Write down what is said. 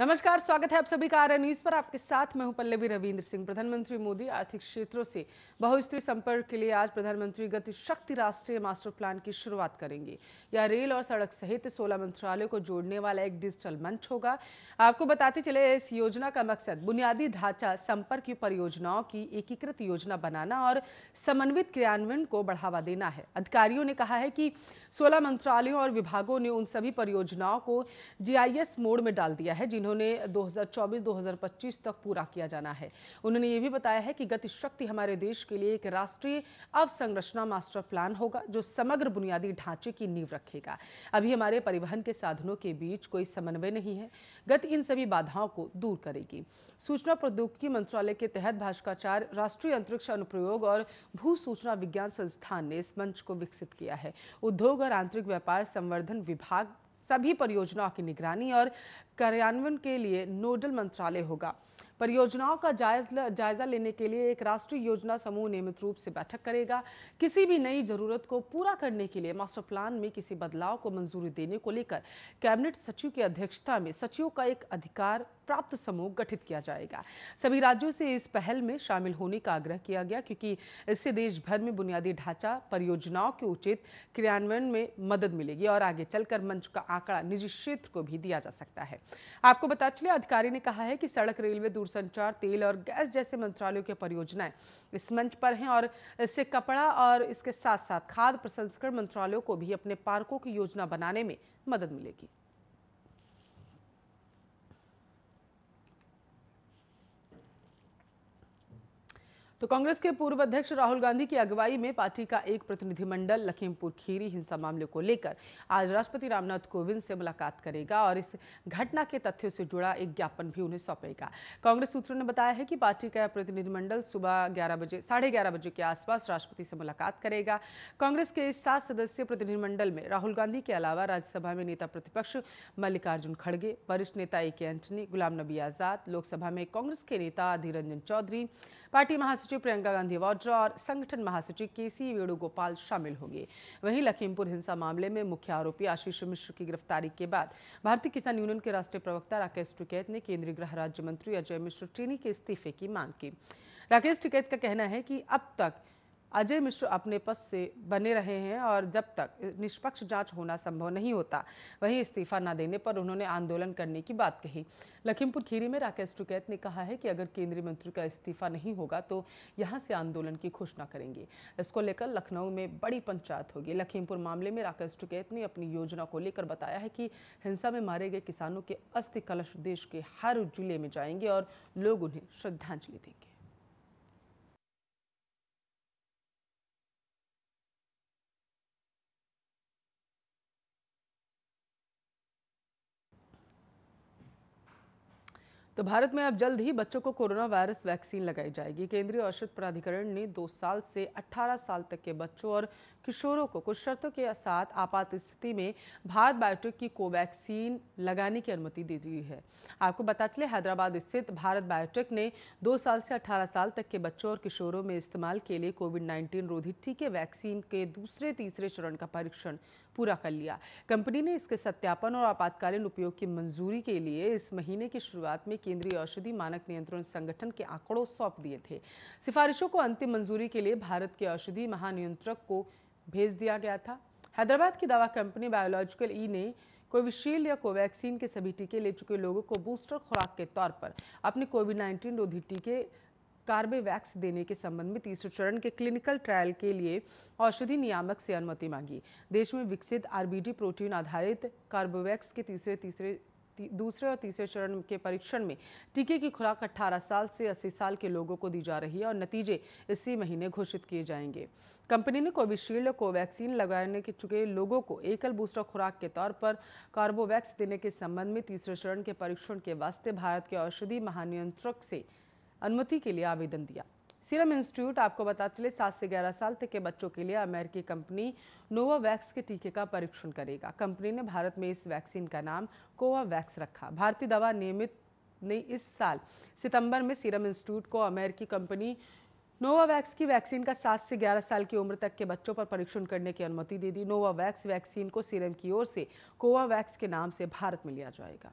नमस्कार स्वागत है आप सभी का आर न्यूज पर आपके साथ मैं हूं पल्लवी रविंद्र सिंह प्रधानमंत्री मोदी आर्थिक क्षेत्रों से बहुस्तरीय संपर्क के लिए आज प्रधानमंत्री गति शक्ति राष्ट्रीय मास्टर प्लान की शुरुआत करेंगे यह रेल और सड़क सहित 16 मंत्रालयों को जोड़ने वाला एक डिजिटल मंच होगा आपको बताते चले इस योजना का मकसद बुनियादी ढांचा संपर्क परियोजनाओं की एकीकृत योजना बनाना और समन्वित क्रियान्वयन को बढ़ावा देना है अधिकारियों ने कहा है कि सोलह मंत्रालयों और विभागों ने उन सभी परियोजनाओं को जीआईएस मोड में डाल दिया है जिन्होंने जिन्होंने 2024-2025 तक पूरा किया जाना है उन्होंने ये भी बताया है कि गतिशक्ति हमारे देश के लिए एक राष्ट्रीय अवसंरचना मास्टर प्लान होगा जो समग्र बुनियादी ढांचे की नींव रखेगा अभी हमारे परिवहन के साधनों के बीच कोई समन्वय नहीं है गति इन सभी बाधाओं को दूर करेगी सूचना प्रौद्योगिकी मंत्रालय के तहत भाषाचार्य राष्ट्रीय अंतरिक्ष अनुप्रयोग और भू सूचना विज्ञान संस्थान ने इस मंच को विकसित किया है उद्योग और आंतरिक व्यापार संवर्धन विभाग सभी परियोजनाओं की निगरानी और कार्यान्वयन के लिए नोडल मंत्रालय होगा परियोजनाओं का जायजा जायजा लेने के लिए एक राष्ट्रीय योजना समूह नियमित रूप से बैठक करेगा किसी भी नई जरूरत को पूरा करने के लिए मास्टर प्लान में किसी बदलाव को मंजूरी देने को लेकर कैबिनेट सचिव की अध्यक्षता में सचिव का एक अधिकार प्राप्त समूह गठित किया जाएगा सभी राज्यों से इस पहल में शामिल होने का आग्रह किया गया क्योंकि इससे देश भर में बुनियादी ढांचा परियोजनाओं के उचित क्रियान्वयन में मदद मिलेगी और आगे चलकर मंच का आंकड़ा निजी क्षेत्र को भी दिया जा सकता है आपको बता चले अधिकारी ने कहा है कि सड़क रेलवे दूरसंचार तेल और गैस जैसे मंत्रालयों की परियोजनाएं इस मंच पर हैं और इससे कपड़ा और इसके साथ साथ खाद्य प्रसंस्करण मंत्रालयों को भी अपने पार्कों की योजना बनाने में मदद मिलेगी तो कांग्रेस के पूर्व अध्यक्ष राहुल गांधी की अगुवाई में पार्टी का एक प्रतिनिधिमंडल लखीमपुर खीरी हिंसा मामले को लेकर आज राष्ट्रपति रामनाथ कोविंद से मुलाकात करेगा और इस घटना के तथ्यों से जुड़ा एक ज्ञापन भी उन्हें सौंपेगा कांग्रेस सूत्रों ने बताया है कि पार्टी का प्रतिनिधिमंडल सुबह ग्यारह बजे साढ़े ग्यारह बजे के आसपास राष्ट्रपति से मुलाकात करेगा कांग्रेस के सात सदस्यीय प्रतिनिधिमंडल में राहुल गांधी के अलावा राज्यसभा में नेता प्रतिपक्ष मल्लिकार्जुन खड़गे वरिष्ठ नेता ए के एंटनी गुलाम नबी आजाद लोकसभा में कांग्रेस के नेता अधीर रंजन चौधरी पार्टी महासचिव प्रियंका गांधी वाड्रा और संगठन महासचिव के सी वेणुगोपाल शामिल होंगे वहीं लखीमपुर हिंसा मामले में मुख्य आरोपी आशीष मिश्र की गिरफ्तारी के बाद भारतीय किसान यूनियन के राष्ट्रीय प्रवक्ता राकेश टिकैत ने केंद्रीय गृह राज्य मंत्री अजय मिश्र ट्रेनी के इस्तीफे की मांग की राकेश टिकैत का कहना है कि अब तक अजय मिश्र अपने पद से बने रहे हैं और जब तक निष्पक्ष जांच होना संभव नहीं होता वहीं इस्तीफा न देने पर उन्होंने आंदोलन करने की बात कही लखीमपुर खीरी में राकेश टुकैत ने कहा है कि अगर केंद्रीय मंत्री का इस्तीफा नहीं होगा तो यहाँ से आंदोलन की घोषणा करेंगे इसको लेकर लखनऊ में बड़ी पंचायत होगी लखीमपुर मामले में राकेश टुकैत ने अपनी योजना को लेकर बताया है कि हिंसा में मारे गए किसानों के अस्थि कलश देश के हर जिले में जाएंगे और लोग उन्हें श्रद्धांजलि देंगे तो भारत में अब जल्द ही बच्चों को कोरोना वायरस वैक्सीन लगाई जाएगी केंद्रीय औषध प्राधिकरण ने दो साल से 18 साल तक के बच्चों और किशोरों को कुछ शर्तों के साथ आपात स्थिति में भारत बायोटेक की कोवैक्सीन लगाने की अनुमति दे दी है आपको बता चले हैदराबाद स्थित भारत बायोटेक ने दो साल से अठारह साल तक के बच्चों और किशोरों में इस्तेमाल के लिए कोविड नाइन्टीन रोधी टीके वैक्सीन के दूसरे तीसरे चरण का परीक्षण पूरा कर लिया कंपनी ने इसके सत्यापन और आपातकालीन उपयोग की मंजूरी के लिए इस महीने की शुरुआत में केंद्रीय औषधि मानक नियंत्रण संगठन के आंकड़ों सौंप दिए थे सिफारिशों को अंतिम मंजूरी के लिए भारत के औषधि महानियंत्रक को भेज दिया गया था हैदराबाद की दवा कंपनी बायोलॉजिकल ई ने कोविशील्ड या कोवैक्सीन के सभी टीके ले चुके लोगों को बूस्टर खुराक के तौर पर अपने कोविड नाइन्टीन रोधी टीके कार्बेवैक्स देने के संबंध में तीसरे चरण के क्लिनिकल ट्रायल के लिए औषधि नियामक से अनुमति मांगी देश में विकसित आरबीडी प्रोटीन आधारित कार्बोवैक्स के तीसरे तीसरे दूसरे और तीसरे चरण के परीक्षण में टीके की खुराक 18 साल से 80 साल के लोगों को दी जा रही है और नतीजे इसी महीने घोषित किए जाएंगे कंपनी ने कोविशील्ड को वैक्सीन लगाने के चुके लोगों को एकल बूस्टर खुराक के तौर पर कार्बोवैक्स देने के संबंध में तीसरे चरण के परीक्षण के वास्ते भारत के औषधि महानियंत्रक से अनुमति के लिए आवेदन दिया सीरम इंस्टीट्यूट आपको बताते चले सात से ग्यारह साल तक के बच्चों के लिए अमेरिकी कंपनी नोवावैक्स के टीके का परीक्षण करेगा कंपनी ने भारत में इस वैक्सीन का नाम कोवावैक्स रखा भारतीय दवा नियमित ने इस साल सितंबर में सीरम इंस्टीट्यूट को अमेरिकी कंपनी नोवावैक्स की वैक्सीन का सात से ग्यारह साल की उम्र तक के बच्चों पर परीक्षण करने की अनुमति दे दी नोवावैक्स वैक्सीन को सीरम की ओर से कोवावैक्स के नाम से भारत में लिया जाएगा